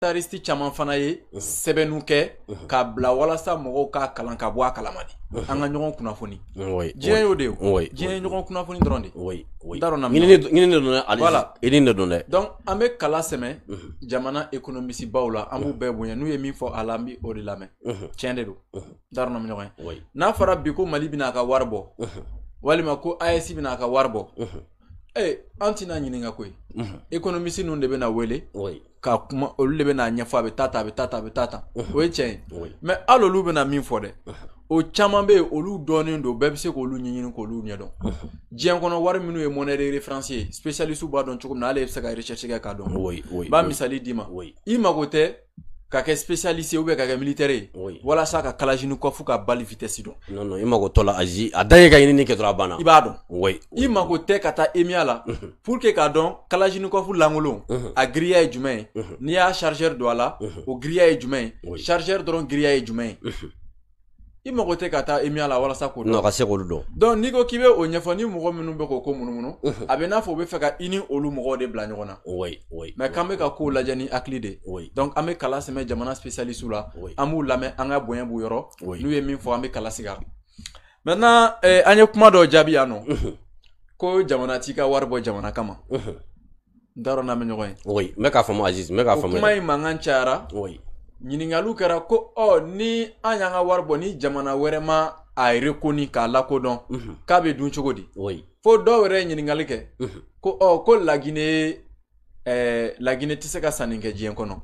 taristi caman fana ye sɛbɛnu kɛ k'a bila walasa mɔgɔw k'a kalan ka bɔ a kalama de an ka ɲɔgɔn kunnafoni diɲɛ y'o de ye diɲɛ ɲɔgɔn kunnafoni dɔrɔn de donc an be kala sɛmɛ jamana ekonomisibaw la an b'u bɛɛ bonya n'u ye min fɔ a la an bi o de lamɛn tiɲɛ de don da ɲɔgɔn ye n'a fɔra bi ko mali bɛna a ka wari bɔ walima ko asi bena a ka wari bɔ ee eh, an tɛna ɲininka koyi mhm. ekonomisi ninnu de bɛna wele ka kuma olu de bɛna ɲɛfɔ a bɛ taa tan a bɛ taa tan a bɛ taa mhm. tan o ye tiɲɛ ye mɛ hali olu bɛna min fɔ dɛ mhm. o caman bɛ yen olu dɔɔnin don bɛɛ bɛ se k'olu ɲɛɲini k'olu ɲɛdɔn diɲɛ kɔnɔ wari minnu ye monnaie de référence ye spécialiste b'a dɔn cogo min na ale bɛ se ka recherche kɛ k'a dɔn n b'a misali d'i ma i mago tɛ ka kɛ spécialiste ye ou bien ka kɛ militaire ye oui. walasa ka kalajini kɔfu ka bali vitesse dɔn non non i mago tɔ azi a dan ye ka ɲinini kɛ dɔrɔn a banna i b'a dɔn oui. i mago tɛ ka taa emia la mhm. pour que k'a dɔn kalajini kɔfu lankolon mhm. a giriya ye jumɛn ye mhm. n'i y'a chargeur don a la o giriya ye jumɛn ye chargeur dɔrɔn giriya ye jumɛn ye i mago tɛ ka taa emiya la walasa k'o dɔn ka se k'olu dɔn donc n'i ko k'i bɛ o ɲɛfɔ ni mɔgɔ minnu bɛ k'o ko munumunu a bɛ n'a fɔ u bɛ fɛ ka i ni olu mɔgɔw de bila ɲɔgɔn na oui oui mais k'an bɛ ka kow lajɛ ni hakili de oui donc an bɛ kala sɛmɛ jamana spécialiste la oui an b'u lamɛn an ka bonya b'u yɔrɔ oui n'u ye min fɔ an bɛ kala sigi a kan maintenant eh, an ye kuma dɔ jaabi yan nɔ ko jamana t'i ka wari bɔ jamana kama n t'a dɔn n'a bɛ ɲɔgɔn ye oui n bɛ k'a faamu aziz n bɛ k'a faamu kuma in mankan cayara oui ɲiningaliw kɛra ko ɔ ni an y'an ka wari bɔ ni jamana wɛrɛ ma a rekoni k'a lakodɔn mm -hmm. k'a be dun cogo di oui. fo dɔw yɛrɛ ɲiningali kɛ mm ko ɔ ko lagine eh, lagine tɛ se ka sanni kɛ kɔnɔ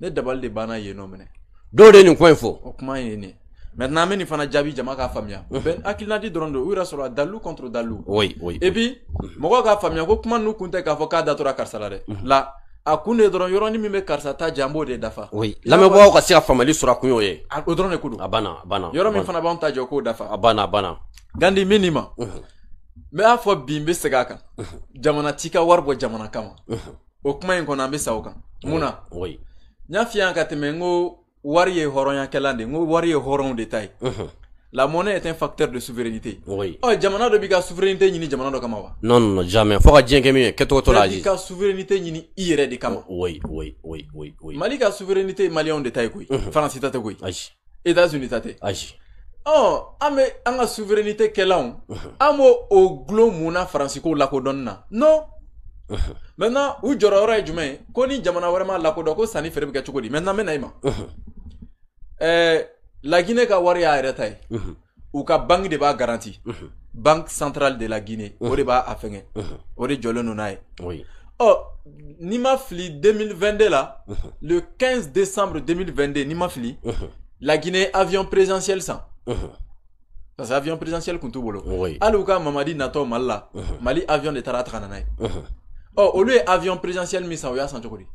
ne dabali de banna yen nɔ minɛ dɔw de nin kuma in fɔ o kuma ye nin maintenant an bɛ nin fana jaabi jama k'a faamuya o hakilinadi dɔrɔn don u yɛrɛ sɔrɔ a dalu contre dalu oui oui et mɔgɔw k'a faamuya ko kuma ninnu kun tɛ k'a fɔ k'a da karisa la dɛ la a kun de dɔrɔn yɔrɔni min bɛ karisa ta jan b'o de dafa oui lamɛnbagaw ka se ka faamuyali sɔrɔ a kun y'o ye o dɔrɔn de ko don a banna a banna yɔrɔ min fana b'anw ta jɔ k'o dafa a banna a banna gandi min nin ma n bɛ y'a fɔ bi n bɛ segin a kan jamana t'i ka wari bɔ jamana kama o kuma in kɔnɔ an bɛ sa o kan mun na n y'a f'i ye ka tɛmɛ n ko wari ye hɔrɔnyakɛla de ye n ko wari ye hɔrɔnw de ta ye la monnaie est un facteur de souveraineté. Oui. Oh, jamana de bika souveraineté nini jamana de Kamawa. Non, non, non, jamais. Faut que j'aime que min ye, kɛcogo t'o la. souveraineté ni i de kama. Oui, oui, oui, oui, oui. Mali souveraineté maliyɛnw de ta ye c'est mhm. Faransi ta tɛ koyi. États-Unis ta tɛ. Oh, ɔ an souveraineté an mhm. Amo o non mhm. maintenant u j'aurai ye jumɛn jamana vraiment ma lakodɔn ko sanni maintenant n bɛ na la Guinée ka wari y'a yɛrɛ ta ye u ka banque de b'a garanti banque centrale de la Guinée o de b'a a fɛngɛ o de jɔlen don n'a ye ɔ 2022 la le 15 décembre 2022 n'i ma la Guinée avion présidentiel san parce que avion présidentiel tun t'u bolo hali u ka Mamadi natɔ Mali la Mali avion de taara taga n'a ye ɔ avion présidentiel min san u y'a san cogo di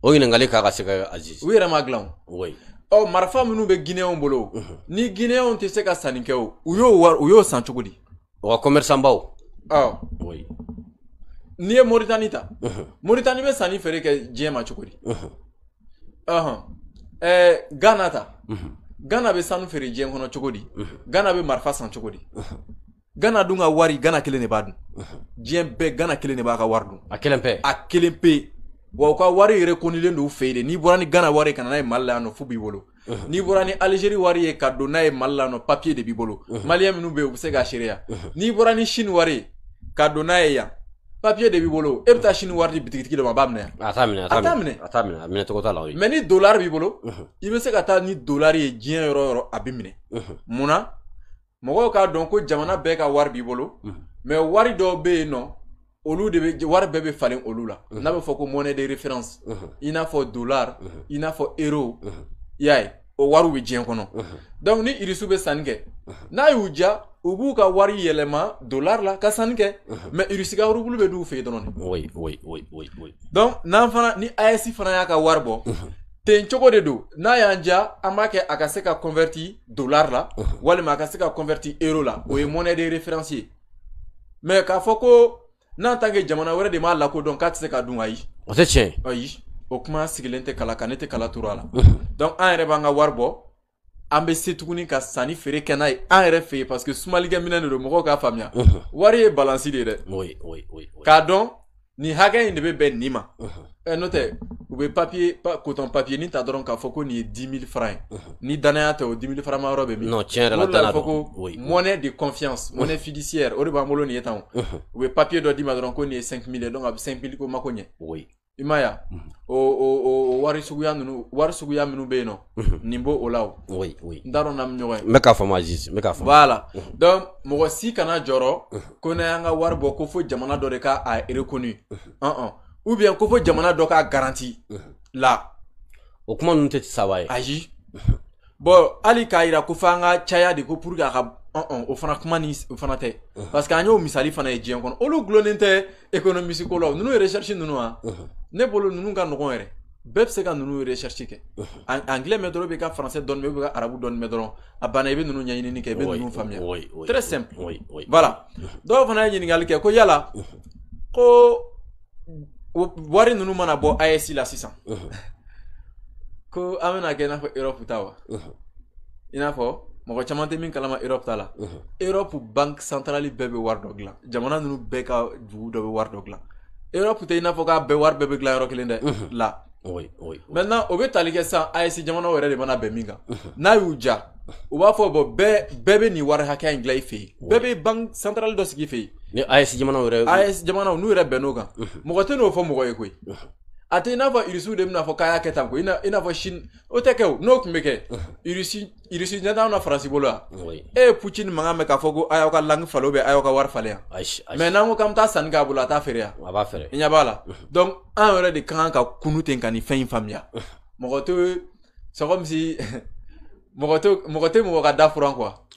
o ɲininkali k'a ka se ka Aziz u yɛrɛ m'a ɔ marifa minnu bɛ gineyɛnw bolo ni gineyɛnw tɛ se ka sanni kɛ u y'o wari u y'o san cogo di. o ka commerçant baw. ɔ n'i ye moritani ta moritani bɛ sanni feere kɛ diɲɛ ma cogo di. ɛɛ ghana ta ghana bɛ sanu feere diɲɛ kɔnɔ cogo di ghana bɛ marifa san cogo di. gana dun ka wari gana kelen de b'a dun diɲɛ bɛɛ gana kelen de b'a ka wari dun a kelen pe a kelen pe wa u ka wari yɛrɛ konilen don u fɛ yen de n'i bɔra ni gana wari ye ka na n'a ye mali la yan nɔ f'u b'i bolo n'i bɔra ni alizeri wari ye ka don n'a ye mali la yan nɔ papiye de b'i bolo maliyɛn minnu bɛ yen u bɛ se k'a seereya n'i bɔra ni sini wari ye ka don n'a ye yan papiye de b'i bolo e bɛ taa sini wari di bitigitigi dɔ ma a b'a minɛ a t'a minɛ a t'a minɛ a t'a minɛ a minɛ cogo t'a la o ye mɛ ni dolari b'i bolo i bɛ se ka taa ni dolari ye diɲɛ yɔrɔ yɔrɔ a bɛ minɛ mun mɔgɔw k'a dɔn ko jamana bɛɛ ka wari b'i bolo mɛ wari dɔw bɛ yen nɔ olu de bɛ wari bɛɛ bɛ falen olu la n'a fɔ ko monnaie de référence i n'a fɔ dollar i n'a fɔ euro i y'a ye o wariw bɛ diɲɛ kɔnɔ donc ni irisiw soube sanni kɛ n'a y'u ja u b'u ka wari yɛlɛma dollar la ka sanni kɛ mɛ irisi ka rubulu bɛ d'u fɛ dɔrɔn oui oui oui oui donc n'an fana ni AES fana y'a ka wari bɔ ten cogo de don n'a y'an diya an b'a kɛ a ka se ka converti dollar la walima a ka se ka converti euro la o ye monnaie de référence ye k'a fɔ ko n'an tan kɛ jamana wɛrɛ de m'a lakodɔn k'a tɛ se ka dun ayi o tɛ tiɲɛ ayi o kuma sigilen tɛ kala kan ne tɛ kala turu a la donc an yɛrɛ b'an ka wari bɔ an bɛ se tuguni ka sanni feere kɛ n'a ye an yɛrɛ fɛ yen parce que sumalikɛ minɛ de don mɔgɔw k'a faamuya wari ye balansi de ye dɛ k'a dɔn nin hakɛ in de bɛ bɛn nin ma Eh, Notez, vous u papier, pas pa kotɔn papier ni ta dɔrɔn francs ni d'année tɛ francs ma non monnaie de confiance monnaie fiduciaire o de b'an bolo nin ye tan o u papier cinq mille donc cinq mille ko mako oui i ya o o o wari suguya oui oui voilà donc si kana jɔrɔ ko n'an fo jamana dɔ de k'a reconnu ou bien qu'on faut jamana doka garanti là au comment nous t'es savoir agi bon ali kaira kufanga chaya de pour ga on on on on on parce qu'on a misali fana e djion kon olu glonente économie psychologue nous nous recherche nous nous ne bolo nous nous ka nous re bep se nous nous recherche anglais me drobe ka français donne me ka arabe donne me dro abana nous nyani ni ke ibe nous famia très simple voilà do fana nyini ngal ke ko là. ko wari ninnu mana bɔ AES la sisan ko an bɛna kɛ i n'a fɔ Europe ta wa i n'a fɔ mɔgɔ caman tɛ min kalama Europe ta la Europe banque centrale bɛɛ bɛ wari dɔ dilan jamana ninnu bɛɛ ka dugu dɔ bɛ wari dɔ dilan Europe tɛ i n'a fɔ k'a bɛɛ wari bɛɛ bɛ dilan yɔrɔ kelen dɛ la oui, maintenant o bɛ tali kɛ sisan AES jamanaw yɛrɛ de mana bɛn min kan n'a y'u ja u b'a fɔ bɔn bɛɛ bɛɛ bɛ nin wari hakɛya in dilan i fɛ yen bɛɛ bɛ banque centrale dɔ sigi fɛ yen ni AS jamanaw yɛrɛ AS jamanaw n'u yɛrɛ bɛnn'o kan mɔgɔ tɛ n'o fɔ mɔgɔ ye koyi a n'a fɔ irisiw de bɛna fɔ kaya y'a kɛ tan koyi i n'a fɔ sini o tɛ kɛ n'o tun bɛ kɛ irisi irisi ɲɛ t'anw na faransi bolo wa e ye pucci ni mankan mɛn k'a fɔ ko a y'aw ka langue falen ou a y'aw ka wari falen yan mɛ n'an ko k'an bɛ taa k'a bolo a t'a feere yan b'a la donc an yɛrɛ de ka kan ka kunu ten ka nin fɛn in faamuya mɔgɔ tɛ c'est comme si mɔgɔ tɛ mɔgɔ ka da furan quoi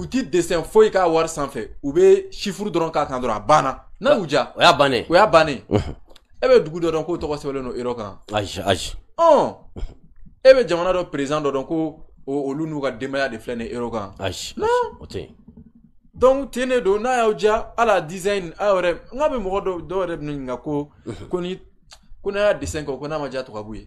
u ti desen foyi k'a wari sanfɛ u bɛ sifuru dɔrɔn k'a kan dɔrɔn a banna n'a y'u ja o y'a bannen o y'a bannen e bɛ dugu dɔ dɔn k'o tɔgɔ sɛbɛnlen don erɔ kan ayi ayi ɔn e bɛ jamana dɔ perezan dɔ dɔn ko olu n'u ka denbaya de filɛ nin erɔ kan ayi non o tɛ yen donc ten de don n'a y'aw ja hali design aw yɛrɛ n k'a bɛ mɔgɔ dɔw dɔw yɛrɛ bɛ ɲininka ko ko ni ko n'a y'a desen kɛ ko n'a ma ja to ka bɔ yen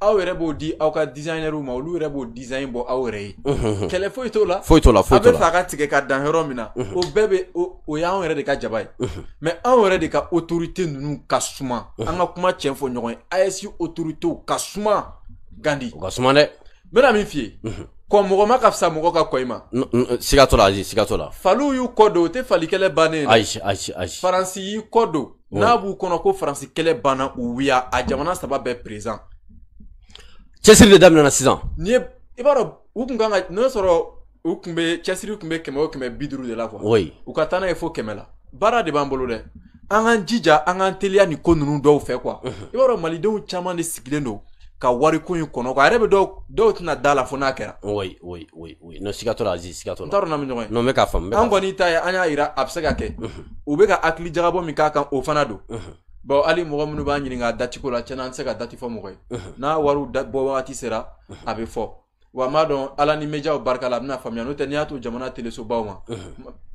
aw yɛrɛ b'o di aw ka designɛrw ma olu yɛrɛ b'o design bɔ aw yɛrɛ ye kɛlɛ foyi t'o la foyi t'o la foyi t'o la a bɛ fɛ a ka tigɛ ka dan yɔrɔ min na o bɛɛ bɛ o y'anw yɛrɛ de ka jaba ye mɛ anw yɛrɛ de ka autorité ninnu ka suma an ka kuma tiɲɛ fɔ ɲɔgɔn ye AES autoritéw ka suma Gandi o ka suma dɛ n bɛna min f'i ye kɔ mɔgɔ ma ka fisa mɔgɔ ka kɔ i ma siga t'o la ayi siga t'o la faliw y'u kɔ don o tɛ falikɛlɛ bannen ye ayi ayi ayi faransi y'i kɔ don n'a b'u kɔnɔ ko faransi kɛlɛ banna u wuya a jamana saba bɛɛ président cɛsiri de daminɛna sisan ni ye i b'a dɔn u kun kan ka n'o sɔrɔ u kun bɛ cɛsiri kun bɛ kɛmɛ o kɛmɛ bi duuru de la kuwa oui u ka taa n'a ye fo kɛmɛ la baara de b'an bolo dɛ an k'an jija an k'an teliya nin ko ninnu dɔw fɛ kuwa i b'a dɔn malidenw caman de sigilen don ka wariko in kɔnɔ kuwa a yɛrɛ bɛ dɔw dɔw tɛna da la fo n'a kɛra oui oui oui oui non siga t'o la aziz siga t'o la n t'a dɔn n'a bɛ ɲɔgɔn ye non n bɛ k'a faamu an kɔni ta ye an y'a yira a bɛ se ka kɛ u bɛ ka hakili jagabɔ min k'a kan o fana don bon hali mɔgɔ minnu b'a ɲininka a datiko la tiɲɛna an tɛ se ka dati fɔ mɔgɔ ye n'a wariw bɔ wagati sera a bɛ fɔ wa n b'a dɔn ala ni mejaw barika la a bɛna faamuya n'o tɛ n'i y'a to jamana telesobaw ma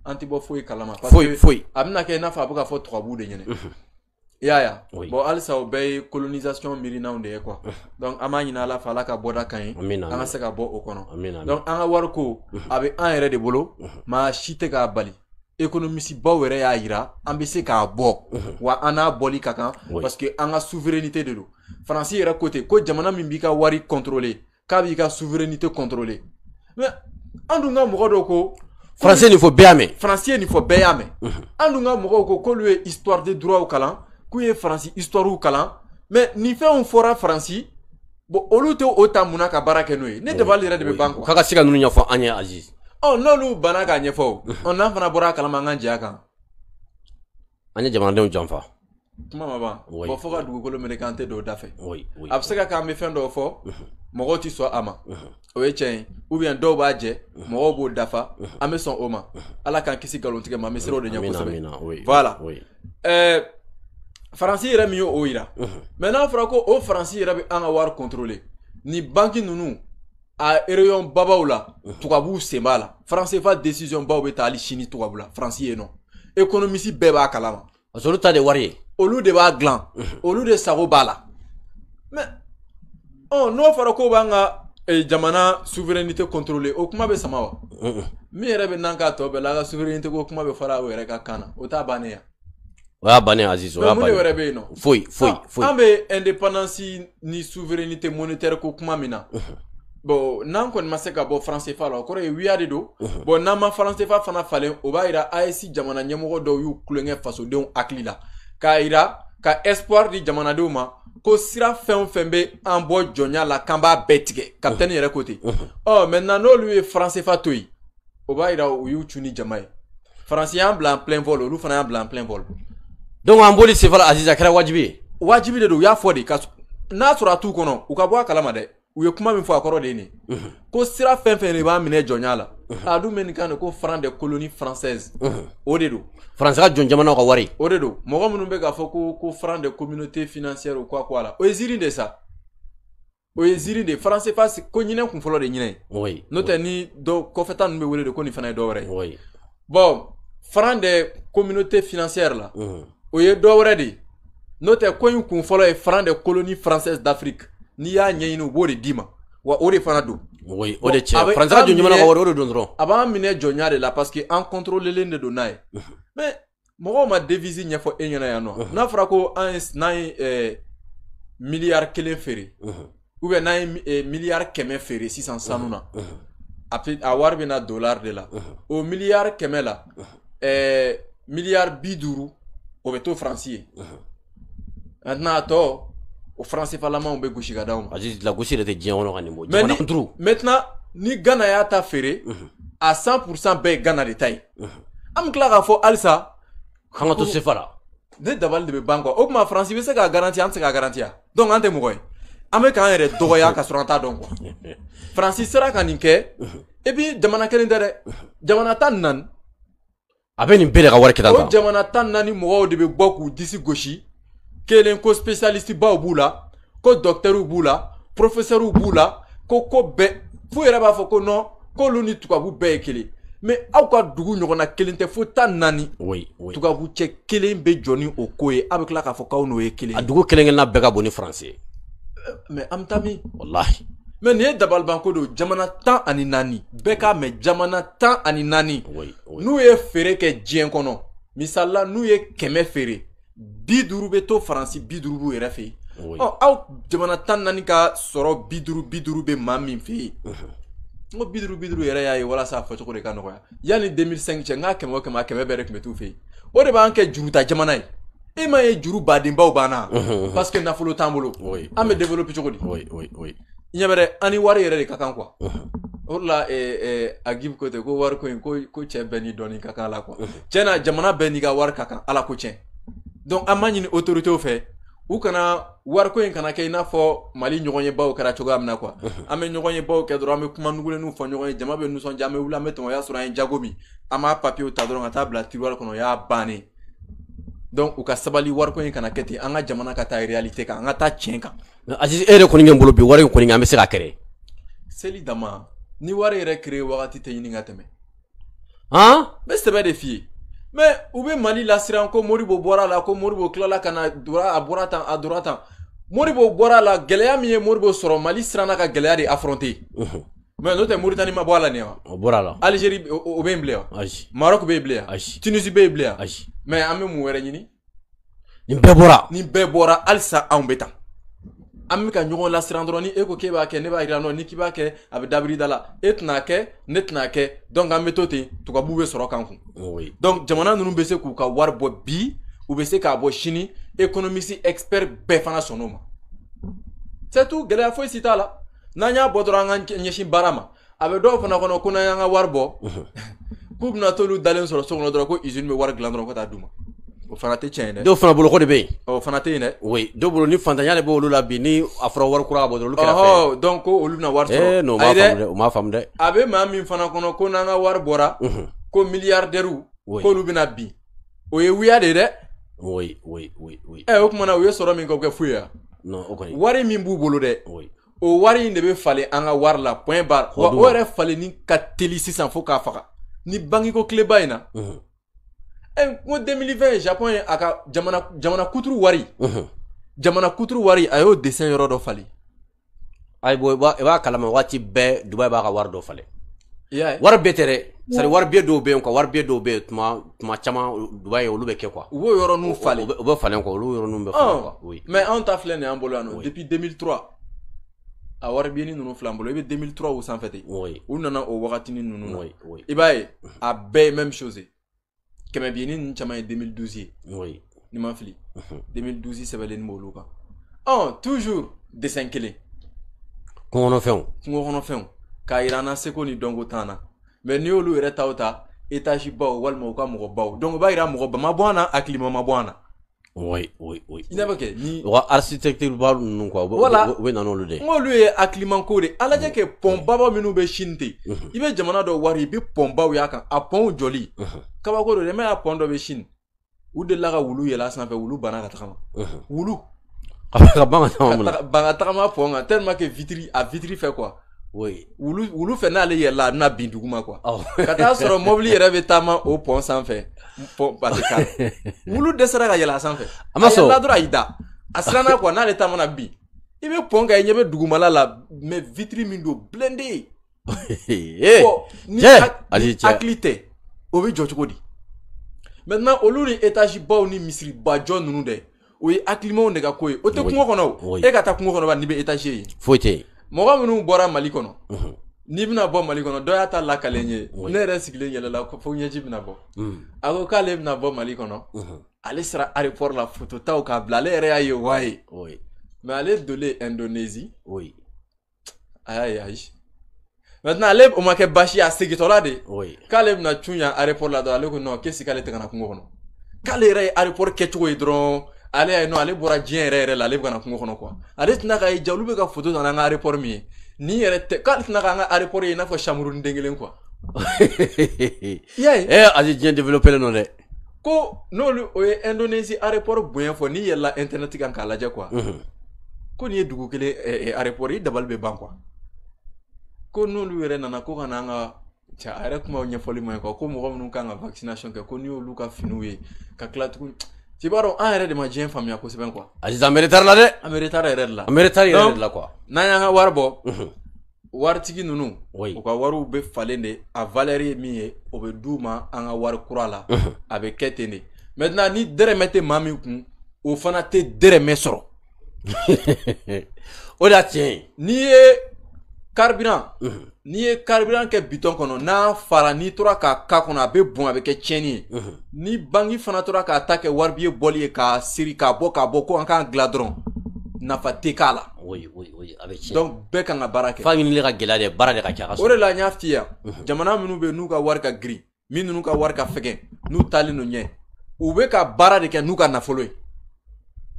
an tɛ bɔ foyi kalama foyi a bɛna kɛ i n'a fɔ a bɛ ka fɔ tubabuw de ɲɛna i y'a ya bon halisa o bɛɛ ye colonisation miirinaw de ye quoi donc an b'a ɲini ala fɛ ala ka bɔda ka ɲi an ka se ka bɔ o kɔnɔ donc an ka wariko a bɛ an yɛrɛ de bolo maa si tɛ k'a bali économiste baw yɛrɛ y'a yira an k'a wa ana n'a kaka, parce que anga souveraineté de don faransi yɛrɛ côté ko jamana min wari contrôlé, k'a ka souveraineté contrôler mais andunga dun ka mɔgɔ faut ko faransi ye faut fɔ Andunga y'a mɛn faransi histoire des droits au calan, mɛn an histoire de calan, kalan k'u ye faransi histoirew kalan mais nin fɛnw fɔra faransi bon olu tɛ o ta mun na ka baara ne de bɛ ban quoi k'a ka se ka ninnu aziz n'olu banna k'a ɲɛfɔ o n'an fana bɔra a kalama an ka jɛ a kan. an ye jamanadenw janfa. kuma ma ban bɔn fo ka dugukolo minɛ k'an tɛ don da fɛ a bɛ se ka k'an bɛ fɛn dɔw fɔ mɔgɔw tɛ sɔn a ma o ye tiɲɛ ye ubiyɛn dɔw b'a jɛ mɔgɔw b'o dafa an bɛ sɔn o ma ala k'an kisi nkalontigɛ ma an bɛ siran o de ɲɛ kosɛbɛ voilà ɛɛ faransi yɛrɛ min y'o yira mɛ n'a fɔra ko o faransi yɛrɛ bɛ an ka wari contrôler nin banki ninnu a réunion babaw la tubabuw sen b'a la faransi fa décision baw bɛ taa hali sini tubabu la faransi yen nɔ économiste bɛɛ b'a kalama parce que olu mhm. oh, mhm. ta de wari ye olu de b'a dilan olu de sago b'a la mais ɔ n'o fɔra ko b'an ka jamana souveraineté contrôlé o kuma bɛ sama wa min yɛrɛ bɛ n'an k'a tɔ bɛɛ la a ka souveraineté ko kuma bɛ fara o yɛrɛ ka kan na o t'a bannen ya o y'a bannen aziz o y'a bannen wɛrɛ bɛ yen nɔ foyi foyi foyi an bɛ indépendance ni souveraineté monétaire ko kuma min na mhm. Bo nan kon masek a bo franse fa lo, kore yu yade do, mhm. bo nan man franse fa fana fale, oba yi da a esi jamanan nye mwo do yu klenye faso de yon akli la. Ka yi da, ka espoar di jamanan de yon man, ko sirafen fenbe anbo jonya la kamba betge, kapten yere kote. Mhm. Mhm. Oh, men nan nou yu e franse fa toyi, oba yi da yu yu chuni jamae. Fransi yon blan plen vol, ou lufan yon blan plen vol. Don anbo li sefala azizakere wajibi? Wajibi de do, yafwade, na sura tou konon, ou ka bo akalamade, u ye kuma min fɔ a kɔrɔ de ye nin ko sira fɛn fɛn de b'a minɛ jɔnya la a dun bɛ nin kan de ko faran de koloni française o de don faransi ka jɔn jamanaw ka wari o de don mɔgɔ minnu bɛ k'a fɔ ko ko faran de communauté financière o ko a la o ye ziiri de sa o ye ziiri de faransi fa ko ɲinɛ kun fɔlɔ de ɲinɛ ye n'o tɛ ni dɔ kɔfɛta ninnu bɛ wele de ko nin fana ye dɔwɛrɛ ye bɔn faran de communauté financière la o ye dɔwɛrɛ de n'o tɛ ko in kun fɔlɔ ye faran de koloni française d'afrique n'i y'a ɲɛɲini u b'o de d'i ma wa o de fana don oui o de cɛ faransi ka jɔnjɔn mana ka wari o de don dɔrɔn a b'an minɛ jɔnya de la parce que an contrôlelen de don n'a ye mais mɔgɔw ma devise ɲɛfɔ e ɲɛna yan nɔ n'a fɔra ko an ye n'an ye ɛɛ miliyari kelen feere ubiyɛn n'an ye miliyari kɛmɛ feere sisan sanu na a pe a wari bɛ na dollar de la o miliyari kɛmɛ la ɛɛ miliyari bi duuru o bɛ to faransi ye maintenant a tɔ au français parlant, on peut gauche à d'un. la gauche, il était bien, on aura un mot. Maintenant, ni Ghana y ta ferré, mhm. à 100% ben Ghana de taille. Mhm. Am clara, faut alsa. Comment tout se fera? Ne d'abord de banque, au ma France, il veut se garantir, on se garantir. Donc, on te mourrait. Améka, il est doré à Dongwa donc. Francis sera caniqué. Mhm. Et puis, demain, quel intérêt? Demain, attend, non. Abeni mbele kawareke tanda. nan nani mwao debe boku disi goshi. kelen ko spécialiste baw b'u la ko dɔktɛriw b'u la professɛrw b'u la ko ko bɛɛ f'u yɛrɛ b'a fɔ ko nɔn k'olu ni tubabu bɛɛ ye kelen mɛ aw ka dugu ɲɔgɔnna kelen tɛ fo tan naani oui, oui. tubabu cɛ kelen bɛ jɔ ni o ko ye aw bɛ tila k'a fɔ k'aw n'o ye kelen a dugu kelen kelenna bɛɛ ka bon ni faransi ye euh, mɛ an bɛ taa min walahi mɛ nin ye dabalibanko don jamana tan ani naani bɛɛ k'a mɛn jamana tan ani naani oui, oui. n'u ye feere kɛ diɲɛ kɔnɔ misali la n'u ye kɛmɛ feere biduru beto faransi biduru bu era au jamana tan nanika soro biduru biduru be mamin fe mo biduru biduru era ya wala sa fa chukure kanu ya ya 2005 che ngake mo bebere metu o de juru ta jamana ye e ma juru ba dimba bana parce que na folo tambolo a me oui oui oui bere ani wari era de kakan kwa Ola e e ko war ko en ko ko che kan kaka la ko jamana benika war kaka ala ko che donc an b'a ɲini autoritew fɛ u kana wariko in kana kɛ i n'a fɔ mali ɲɔgɔn ye baw kɛra cogoya min na kuwa an bɛ ɲɔgɔn ye baw kɛ dɔrɔn an be kuma nugulenninw fɔ ɲɔgɔn ye jama bɛ nisɔndiya an bɛ wuli an bɛ tɛmɛ y'a sɔrɔ an ye jago min an b'a papiyew ta dɔrɔn ka taa bila tiroir kɔnɔ y'a bannen donc u ka sabali wariko in kana kɛ ten an ka jamana ka taa réalité kan an ka taa tiɲɛ kan. azizi e eh, yɛrɛ kɔni bɛ bolo bi wari kɔni an bɛ se k'a kɛrɛ. seli dama ni wari yɛrɛ créé wagati tɛ ɲini ka tɛmɛ. han n sɛbɛ de f'i mɛ u bɛ mali lasiran ko moribo bɔra la ko moribo tilala ka na dora a bɔra tan a dora tan moribo bɔra la gɛlɛya min ye moribo sɔrɔ mali siranna ka gɛlɛya de affronter mɛ n'o tɛ moritani ma bɔ a la nin wa o oh, bɔra la alizeri o bɛ yen bilen wa ayi marɔku bɛ yen bilen wa ayi tunisi bɛ yen bilen wa ayi mɛ an bɛ mun wɛrɛ ɲini nin bɛɛ bɔra nin bɛɛ bɔra halisa anw bɛ tan an bɛ ka ɲɔgɔn lasiran dɔrɔn ni e ko k'e b'a kɛ ne b'a yira nɔ ni k'i b'a kɛ a bɛ dabiri da la e tɛna kɛ ne tɛna kɛ donc an bɛ to ten tubabuw bɛ sɔrɔ k'an kun donc jamana ninnu bɛ se k'u ka wari bɔ bi u bɛ se k'a bɔ sini économiste expert bɛɛ fana sɔnn'o ma c'est tout gɛlɛya foyi si t'a la n'an y'a bɔ dɔrɔn an ka ɲɛsin baara ma a bɛ dɔw fana kɔnɔ ko n'an y'an ka wari bɔ k'u bɛna t'olu dalen sɔrɔ so kɔnɔ dɔrɔn ko usine bɛ wari dilan dɔrɔn ka taa d'u ma o fana tɛ tiɲɛ dɛ dɔw fana boloko de bɛ yen o fana tɛ yen dɛ oui dɔw bolo ni fantanya de b'olu la bi ni a fɔra wari kura ka bɔ dɔrɔn olu kɛrɛfɛ ɔhɔ donc ko olu bɛna wari sɔrɔ ee eh, non o m'a faamu dɛ o m'a faamu dɛ a bɛ maa min fana kɔnɔ ko n'an ka wari bɔra ko miliyardɛriw k'olu bɛna bin o ye wuya de ye dɛ oui oui oui oui ɛ eh, o tuma na u ye sɔrɔ min kɛ o kɛ foyi ya non o kɔni wari min b'u bolo dɛ oui o wari in de bɛ falen an ka wari la point barre wa o yɛrɛ falenni ka teli sisan fo k'a faga ni bangeko tileba in na En eh, 2020 japon ye a ka jamana jamana kuturu wari mhm. jamana kuturu wari ayo dessin yɔrɔ dɔ falen ayi bon i b'a kalama waati bɛɛ dubayi b'a ka wari dɔ falen wari bɛɛ tɛ dɛ sari war bɛɛ dɔw bɛ yen wari bɛɛ dɔw bɛ yen tuma tuma caman dubayi olu bɛ kɛ kuwa ou b'o yɔrɔninw falen u bɛ oh. mais on ta filɛ en depuis 2003 a war biyeni ninnu fila Depuis i 2003 où sanfɛ fait u nana o wagatini ninnu oui et Oui, a bɛɛ même chose kɛmɛ ni caman ye 2012 ye oui. ni ma fili 2012 sɛbɛlen b'olu kan oh toujours dessin kelen kungo kɔnɔfɛnw kungo kɔnɔfɛnw k'a yira an na seko ni dɔnko t'an na mɛ n'i y'olu yɛrɛ taw ta etazi baw walima u ka mɔgɔ baw donc b'a yira mɔgɔ ba ma bɔ an na ma bɔ an Oui, oui, oui. Y ne mè ke? Ou a arsitek te lou pa ou nou kwa? Ou wè nan nou lè? Ou wè lè aklimankou lè. Alè dè ke ponbaba ou menou bechintè. Ibe jèman a dou waripi ponbaba ou yakan. A pon ou joli. Kwa wakou do de mè a pon dou bechintè. Ou delara woulou yelas nan pe woulou banagatran. Woulou. A banagatran mè pou angan. Ten mè ke vitri. A vitri fè kwa? oui wulu wulu fɛ n'ale yɛlɛla a bɛna bin dugu ma quoi oh. ka taa sɔrɔ mobili yɛrɛ bɛ taama o pɔn sanfɛ pɔn pate kan wulu dɛsɛra ka yɛlɛ a sanfɛ a ma sɔn a yɛlɛla dɔrɔn a y'i da a siranna quoi n'ale ta mana bin i bɛ pɔn kan i ɲɛ bɛ dugumala la mɛ vitiri min don blende bɔn ni hakili tɛ o bɛ jɔ cogo di maintenant olu ni étage baw ni misiribajɔ ninnu dɛ o ye hakilimaw de ka ko ye o tɛ kungo kɔnɔ o e ka taa kungo kɔnɔ ba n'i bɛ étage ye foyi tɛ yen mɔgɔ minnu bɔra mali kɔnɔ n'i bɛna bɔ mali kɔnɔ dɔ y'a ta lakalen ye ne yɛrɛ sigilen yɛlɛla fo ɲɛji bɛna bɔ mm. a ko k'ale bɛna bɔ mali kɔnɔ ale sera aéroport la fototaw k'a bila ale yɛrɛ y'a ye wa ye mɛ ale donlen indonesi a y'a ye ayi maintenant ale o ma kɛ basi ye a segintɔla de k'ale bɛna cun yan aéroport la dɔrɔn ale ko non k'e sigi k'ale tɛ ka na kungo kɔnɔ k'ale yɛrɛ ye aéroport kɛcogo ye dɔrɔn ale y'a nɔ ale bɔra diɲɛ yɛrɛ yɛrɛ la ale bɛ ka kungo kɔnɔ kuwa ale tɛna ka ye ja olu bɛ ka foto ta n'an ka aéroport min ye ni yɛrɛ tɛ k'ale tɛna k'an ka aéroport ye i n'a fɔ samuruni den kelen kuwa i y'a ye ɛɛ a diɲɛ développé nɔ dɛ ko n'olu o ye indonésie aéroport bonya fɔ n'i yɛlɛla internet kan k'a lajɛ kuwa ko nin ye dugu kelen ɛɛ aéroport i dabali bɛ ban kuwa ko n'olu yɛrɛ nana ko ka na ka cɛ a yɛrɛ kuma ɲɛfɔli ma ye kuwa ko mɔgɔ minnu kan ka vaccination kɛ ko n'i y'olu ka finiw ye ka tila tuguni Ti baron, an ered de man jen famyakou sepen kwa? A jiz Ameritare la de? Ameritare ered la. Ameritare ered la kwa? Nan yon an war bo, mhm. war tigi nonon, wakwa war oube falen de, a Valery e miye, oube duma an war kurala, mhm. ave ketene. Medna ni dere mette mami oupun, ou fana te dere mesro. Ou datyen, niye, karibiran n'i ye karibiran kɛ bitɔn kɔnɔ n'a fara n'i tora k'a ka kɔnɔ a bɛ bon a bɛ kɛ tiɲɛni ye ni bangi fana tora k'a ta kɛ waribiye bɔli ye k'a siri k'a bɔ k'a bɔ ko an k'an dilan dɔrɔn nafa tɛ k'a la donc bɛɛ kan ka baara kɛ de ka o de la n y'a f'i ye jamana minnu bɛ yen n'u ka wari ka girin min n'u ka wari ka fɛgɛn n'u taalen don ɲɛ u bɛ ka baara de kɛ n'u ka nafolo ye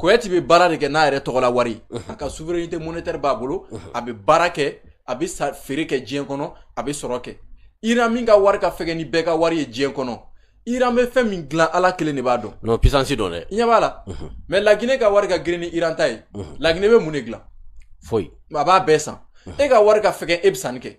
kɔyɛti bɛ baara de kɛ n'a yɛrɛ tɔgɔla wari a ka souveraineté monétaire b'a bolo a bɛ baara kɛ a bɛ sa feere kɛ diɲɛ kɔnɔ a bɛ sɔrɔ kɛ iran min ka wari ka fɛgɛ ni bɛɛ ka wari ye diɲɛ kɔnɔ iran bɛ fɛn min dilan ala kelen de b'a dɔn non puissance dɔn dɛ i ɲɛ b'a la mɛ laginɛ ka wari ka girin ni iran ta ye laginɛ bɛ mun de dilan foyi a b'a bɛɛ san e ka wari ka fɛgɛ e bɛ sanni kɛ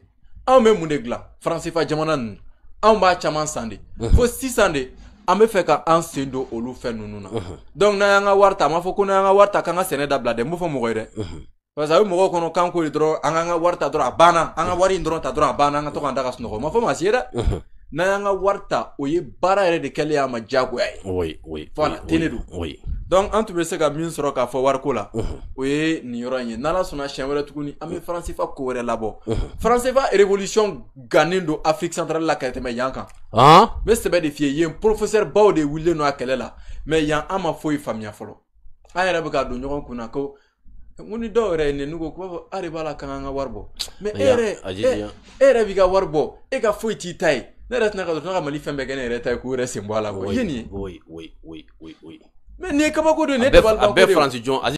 anw bɛ mun de dilan faransifa jamana ninnu anw b'a caman san de fo sisan de an bɛ fɛ ka an sen don olu fɛn ninnu na donc n'an y'an ka wari ta an b'a fɔ ko n'an y'an ka wari ta k'an ka sɛnɛ dabila dɛ n b'o fɔ mɔgɔ ye dɛ parce que a bɛ mɔgɔw kɔnɔ k'an ko de dɔrɔn an k'an ka wari ta dɔrɔn a banna an ka wari in dɔrɔn ta dɔrɔn a banna an ka to k'an da ka sunɔgɔ ma fɔ ma se dɛ n'an y'an ka wari ta o ye baara yɛrɛ de kɛlen y'an ma diyagoya ye voilà ten de don donc an tun bɛ se ka min sɔrɔ k'a fɔ wariko la o ye nin yɔrɔ in ye n'ala sɔnna siɲɛ wɛrɛ tuguni an bɛ faransifa ko wɛrɛ labɔ faransifa révolution gannen don afrique centrale la ka tɛmɛ yan kan n bɛ sɛbɛ de f'i ye yen professeur baw de wulilen don a kɛlɛ la mais yan an ma foyi faamuya fɔlɔ an yɛrɛ bɛ k'a don ɲɔgɔn kun na ko N ni dɔw yɛrɛ ko b'a fɔ a la ka an ka wari bɔ mɛ e yɛrɛ e yɛrɛ b'i ka wari bɔ e ka foyi t'i ta ye ne yɛrɛ tɛna ka ka mali fɛn bɛɛ kɛ ne yɛrɛ ta ye k'u yɛrɛ sen bɔ a